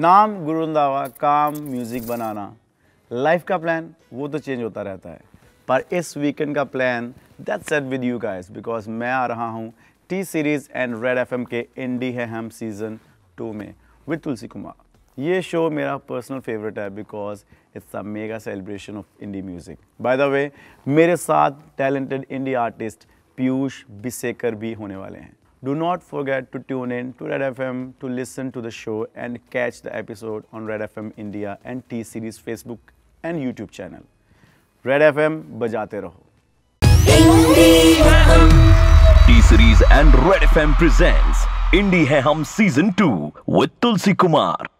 नाम गुरु रंधावा काम म्यूज़िक बनाना लाइफ का प्लान वो तो चेंज होता रहता है पर इस वीकेंड का plan that set with you guys because मैं आ रहा हूँ T Series and red F के इंडी है हम सीज़न टू में विद तुलसी कुमार ये शो मेरा पर्सनल फेवरेट है because it's a mega celebration of indie music by the way मेरे साथ talented indie artist Piyush Bisekar भी होने वाले हैं Do not forget to tune in to Red FM to listen to the show and catch the episode on Red FM India and T Series Facebook and YouTube channel. Red FM बजाते रहो. T Series and Red FM presents Indie Hai हम season 2 with Tulsi Kumar.